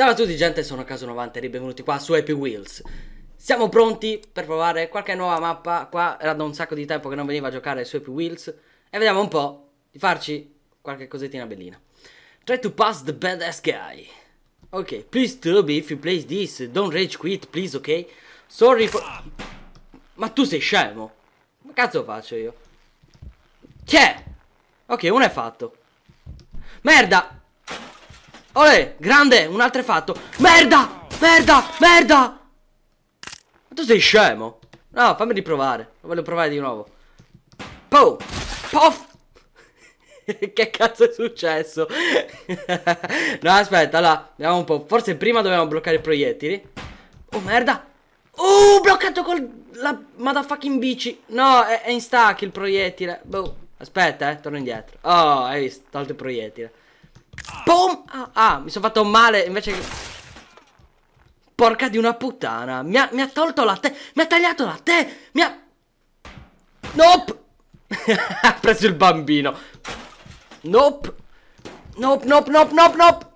Salve a tutti gente, sono Caso90 e benvenuti qua su Happy Wheels Siamo pronti per provare qualche nuova mappa Qua era da un sacco di tempo che non veniva a giocare su Happy Wheels E vediamo un po' di farci qualche cosettina bellina Try to pass the badass guy Ok, please Toby if you play this, don't rage quit please, ok? Sorry for... Ma tu sei scemo? Ma cazzo faccio io? C'è! Ok, uno è fatto Merda! Olè, grande, un altro è fatto. Merda, merda, merda. Ma tu sei scemo? No, fammi riprovare. Lo voglio provare di nuovo. Pow, pof. che cazzo è successo? no, aspetta, allora, vediamo un po'. Forse prima dobbiamo bloccare i proiettili. Oh, merda. Oh, bloccato con la motherfucking bici. No, è, è in stack il proiettile. Boh. Aspetta, eh, torno indietro. Oh, hai visto, tolto il proiettile. Boom! Ah, ah, mi sono fatto male invece che... Porca di una puttana. Mi ha, mi ha tolto la te... Mi ha tagliato la te... Mi ha... Nope! ha preso il bambino. Nope. Nope, nope, nope, nope, nope.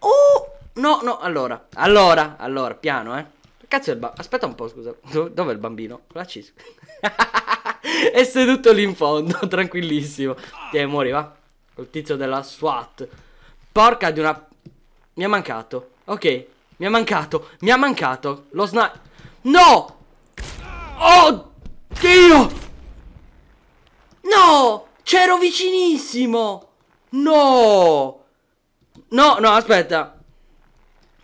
Oh! No, no, allora. Allora, allora, piano, eh. Cazzo è il bambino? Aspetta un po', scusa. Do Dov'è il bambino? Là ci... è seduto lì in fondo, tranquillissimo. Ti eh, muori, va il tizio della SWAT. Porca di una... Mi ha mancato. Ok, mi ha mancato, mi ha mancato. Lo sniper... No! Oh, Dio! No! C'ero vicinissimo! No! No, no, aspetta.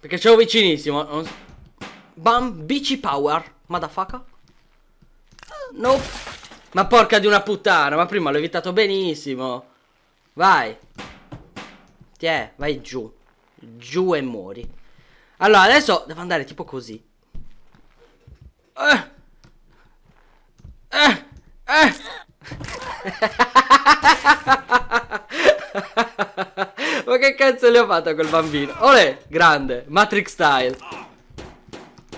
Perché c'ero vicinissimo. Non... Bam, bici power. Motherfucker. No. Ma porca di una puttana, ma prima l'ho evitato benissimo. Vai. Tiè, vai giù. Giù e muori. Allora, adesso devo andare tipo così. Eh. Eh. Eh. Ma che cazzo le ho fatta quel bambino? Olè, grande, Matrix style.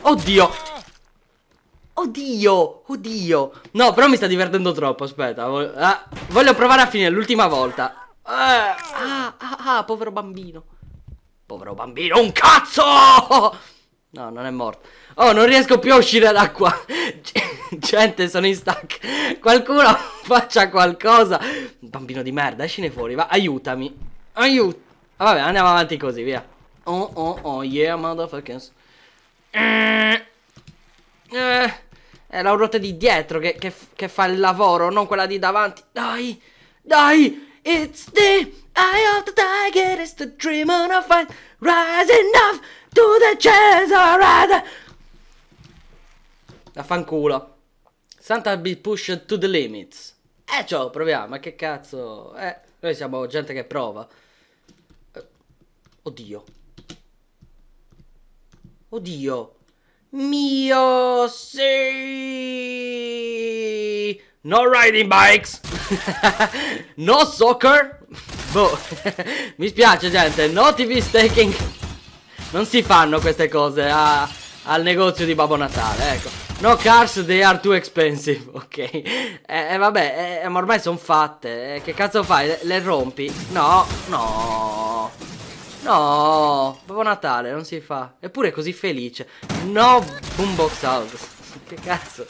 Oddio. Oddio, oddio. No, però mi sta divertendo troppo, aspetta. Ah, voglio provare a finire l'ultima volta. Ah, ah, ah, ah, povero bambino. Povero bambino, un cazzo! No, non è morto. Oh, non riesco più a uscire da qua. Gente, sono in stack. Qualcuno faccia qualcosa. Bambino di merda, escine fuori, va, aiutami. Aiuto. Ah, vabbè, andiamo avanti così, via. Oh, oh, oh, yeah, motherfuckers. Eh, eh, è la ruota di dietro che, che, che fa il lavoro, non quella di davanti. Dai, dai, It's the eye of the tiger, it's the dream on a fight, rising up to the chance rather. La fanculo. Santa be pushed to the limits. Eh, ciao, proviamo, ma che cazzo? Eh, noi siamo gente che prova. Eh, oddio. Oddio. Mio sì. No riding bikes No soccer Boh Mi spiace gente No TV staking Non si fanno queste cose a, Al negozio di Babbo Natale Ecco No cars they are too expensive Ok E eh, eh, vabbè eh, eh Ma ormai sono fatte eh, Che cazzo fai le, le rompi No No No Babbo Natale non si fa Eppure è così felice No boombox house che cazzo?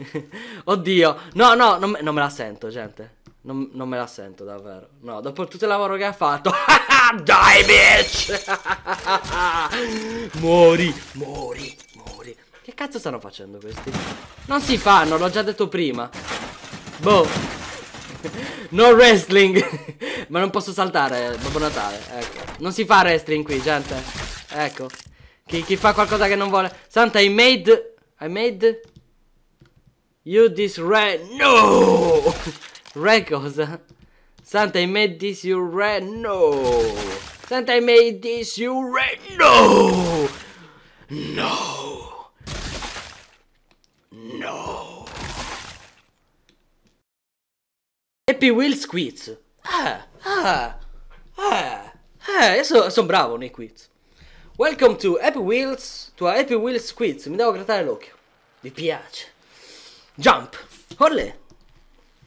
Oddio. No, no, non me, non me, la sento, gente. Non, non, me la sento, davvero. No, dopo tutto il lavoro che ha fatto. Dai, bitch! Muori Muori Muori Che cazzo stanno facendo questi? Non si fanno, l'ho già detto prima. Boh. no wrestling. Ma non posso saltare, Babbo Natale. Ecco. Non si fa wrestling qui, gente. Ecco. Chi, chi fa qualcosa che non vuole. Santa, I made i made you this red. No! red cosa? Santa, I made this you red. No! Santa, I made this you red. No! No! No! Happy Wheel Squiz. Ah, ah, ah, ah, io sono so bravo nei quiz. Welcome to Happy Wheels, to Happy Wheels Quiz. Mi devo grattare l'occhio. Mi piace. Jump. Olè.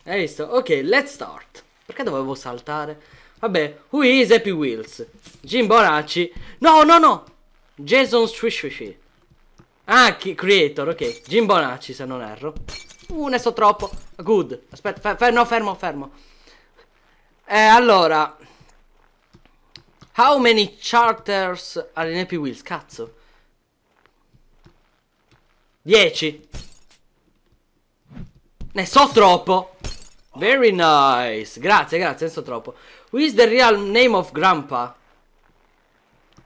Hai visto? Ok, let's start. Perché dovevo saltare? Vabbè, who is Happy Wheels? Jim Boracci. No, no, no. Jason Swishishi. Ah, creator, ok. Jim Bonacci, se non erro. Uh, ne so troppo. Good. Aspetta, fer no, fermo, fermo. Eh, allora. How many charters are in Happy Wheels? Cazzo. 10. Ne so troppo. Very nice. Grazie, grazie, ne so troppo. Who is the real name of Grandpa?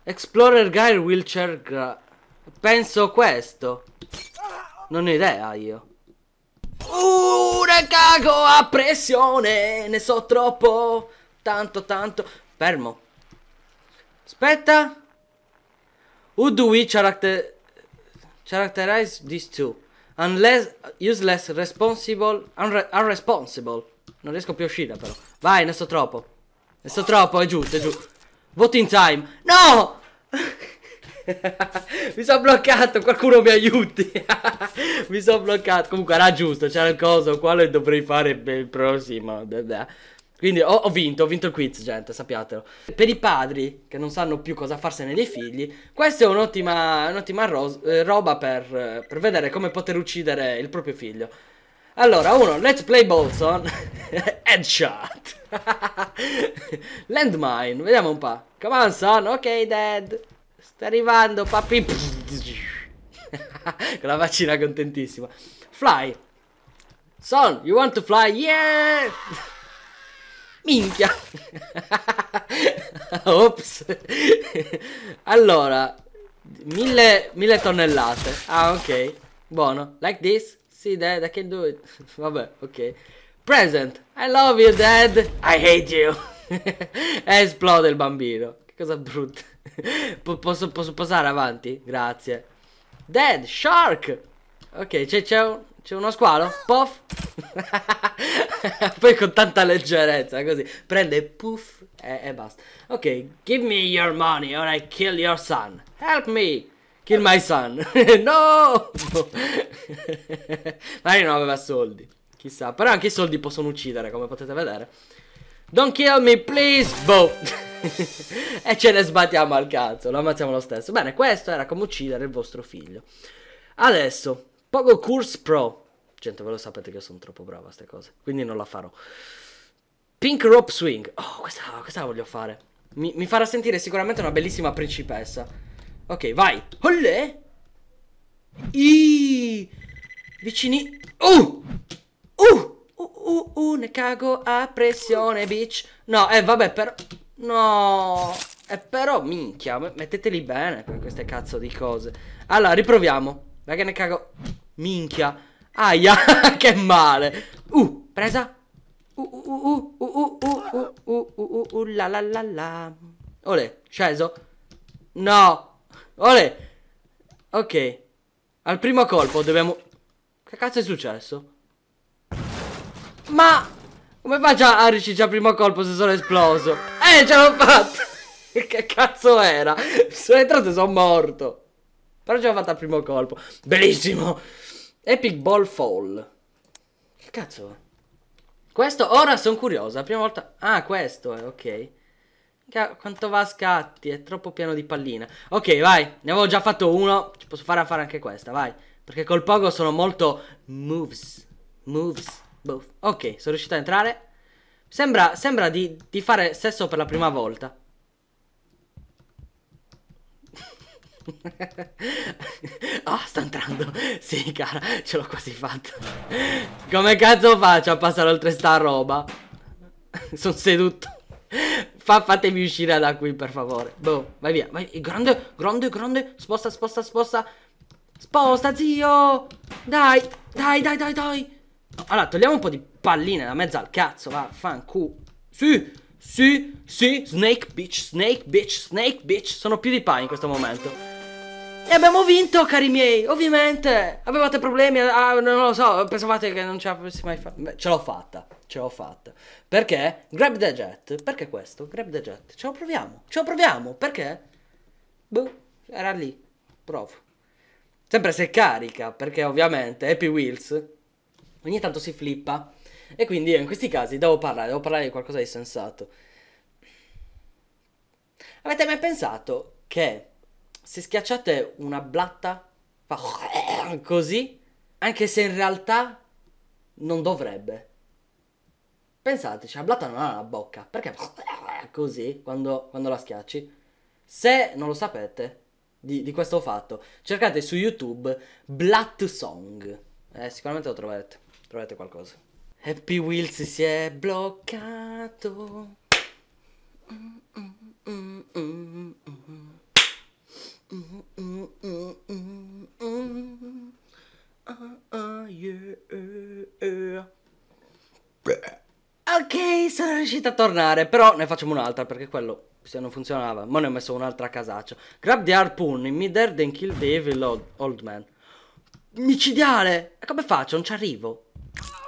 Explorer Guy Wheelchair gra Penso questo. Non ho idea io. Uh, ne cago a pressione. Ne so troppo. Tanto, tanto. Fermo. Aspetta. Who do we character characterize these two? Unless useless, responsible, unre unresponsible. Non riesco più a uscire però. Vai, ne sto troppo. Ne sto troppo, è giusto, è giusto. Vote in time. No! mi sono bloccato, qualcuno mi aiuti. mi sono bloccato. Comunque era giusto, c'era il coso, quale dovrei fare per il prossimo. Quindi ho, ho, vinto, ho vinto il quiz, gente, sappiatelo. Per i padri che non sanno più cosa farsene dei figli, questa è un'ottima, un eh, roba per, per, vedere come poter uccidere il proprio figlio. Allora, uno, let's play Bolson. Headshot. Landmine, vediamo un po'. Come on, son, ok, dad. Sta arrivando, papi. Con la vaccina contentissima. Fly. Son, you want to fly? Yeah! Minchia! Ops! allora, mille, mille tonnellate. Ah, ok. Buono. Like this? Sì, dad, I can do it. Vabbè, ok. Present. I love you, dad. I hate you. Esplode il bambino. Che cosa brutta. P posso, posso passare avanti? Grazie. Dad, shark. Ok, c'è uno squalo? Poff. Poi con tanta leggerezza, così. Prende, puff, e, e, basta. Ok, give me your money or I kill your son. Help me! Kill my son. no! Mario non aveva soldi. Chissà, però anche i soldi possono uccidere, come potete vedere. Don't kill me, please! Boh! e ce ne sbattiamo al cazzo, lo ammazziamo lo stesso. Bene, questo era come uccidere il vostro figlio. Adesso, Pogo Curse Pro. Gente, ve lo sapete che io sono troppo bravo a queste cose. Quindi non la farò. Pink Rope Swing. Oh, questa, questa la voglio fare. Mi, mi, farà sentire sicuramente una bellissima principessa. Ok, vai. Olle! I Vicini. Uh! Oh! Uh, uh, uh, ne cago a pressione, bitch. No, eh, vabbè, però... No... Eh, però, minchia, metteteli bene queste cazzo di cose. Allora, riproviamo. Raga, ne cago... Minchia. Aia, che male. Uh, presa. Uh, uh, uh, uh, uh, uh, uh, la la la la. Ole, sceso. No. Ole. Ok. Al primo colpo dobbiamo... Che cazzo è successo? Ma... Come faccio a riuscire al primo colpo se sono esploso? Eh, ce l'ho fatta! che cazzo era? Sono entrato e sono morto. Però ce l'ho fatta al primo colpo. Bellissimo! Epic Ball Fall. Che cazzo? Questo ora sono curiosa, prima volta... Ah, questo, è, eh, ok. Quanto va a scatti? È troppo pieno di pallina. Ok, vai. Ne avevo già fatto uno. Ci posso fare a fare anche questa, vai. Perché col poco sono molto... Moves. Moves. Buff. Ok, sono riuscito a entrare. Sembra, sembra di, di fare sesso per la prima volta. Ah, oh, sta entrando. Sì, cara, ce l'ho quasi fatto. Come cazzo faccio a passare oltre sta roba? Sono seduto. Fa, fatemi uscire da qui, per favore. Boh, vai via. Vai. Grande, grande, grande. Sposta, sposta, sposta. Sposta, zio. Dai, dai, dai, dai, dai. Allora, togliamo un po' di palline da mezzo al cazzo. Va, fanculo. Sì. Sì, sì, Snake Bitch, Snake Bitch, Snake Bitch, sono più di pane in questo momento. E abbiamo vinto, cari miei, ovviamente. Avevate problemi, ah, non lo so, pensavate che non ce l'avessi mai fatta. ce l'ho fatta, ce l'ho fatta. Perché? Grab the jet. Perché questo? Grab the jet. Ce lo proviamo, ce lo proviamo. Perché? Boh, era lì. Provo. Sempre se carica, perché ovviamente Happy Wheels ogni tanto si flippa. E quindi io in questi casi devo parlare, devo parlare di qualcosa di sensato. Avete mai pensato che se schiacciate una blatta fa così, anche se in realtà non dovrebbe. Pensateci, la blatta non ha una bocca, perché fa così quando, quando la schiacci? Se non lo sapete di, di questo fatto, cercate su YouTube Blatt Song. Eh, sicuramente lo troverete, troverete qualcosa. Happy Wheels si è bloccato. Mm, mm, mm, mm, mm. Ok, sono riuscita a tornare, però ne facciamo un'altra perché quello se non funzionava. Ma ne ho messo un'altra a casaccio. Grab the harpoon in mid-air then kill the evil old, old man. Micidiale! E come faccio? Non ci arrivo.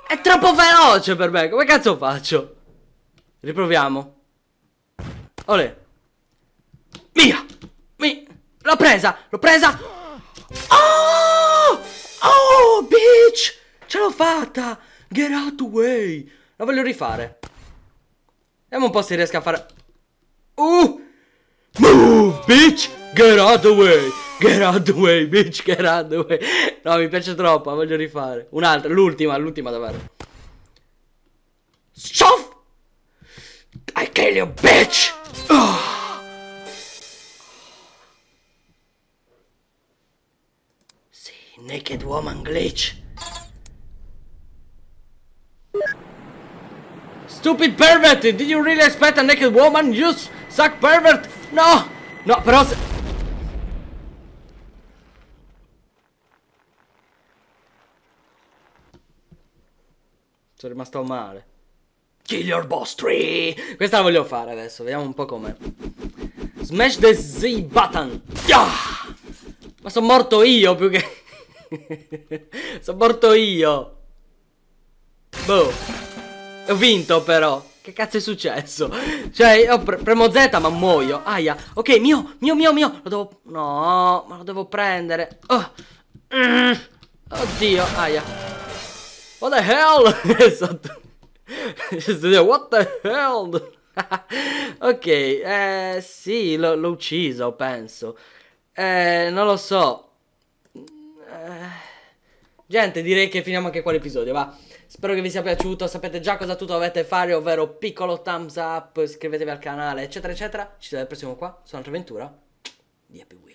È troppo veloce per me, come cazzo faccio? Riproviamo. Olè. Via! L'ho presa, l'ho presa. Oh! Oh, bitch! Ce l'ho fatta! Get out way! La voglio rifare. Vediamo un po' se riesco a fare... Uh! Move, bitch! Get out the way! Get out the way, bitch! Get out the way! No, mi piace troppo, la voglio rifare. Un'altra, l'ultima, l'ultima davvero. Shoff! I kill you, bitch! Naked Woman Glitch. Stupid pervert! Did you really expect a naked woman? You suck pervert! No! No, però se... Sono rimasto male. Kill your boss tree! Questa la voglio fare adesso, vediamo un po' com'è. Smash the Z button! Ah! Ma sono morto io più che... Sono morto io. Boh. Ho vinto però. Che cazzo è successo? Cioè, io pre premo Z ma muoio. Aia. Ok, mio, mio, mio, mio. Lo devo... No, ma lo devo prendere. Oh. Mm. Oddio, aia. What the hell? Esatto. What the hell? ok, eh, sì, l'ho ucciso, penso. Eh, non lo so. Eh, gente, direi che finiamo anche qua l'episodio, va. Spero che vi sia piaciuto, sapete già cosa tutto dovete fare, ovvero piccolo thumbs up, iscrivetevi al canale, eccetera, eccetera. Ci vediamo al prossimo qua, su un'altra avventura Via Happy Wheels.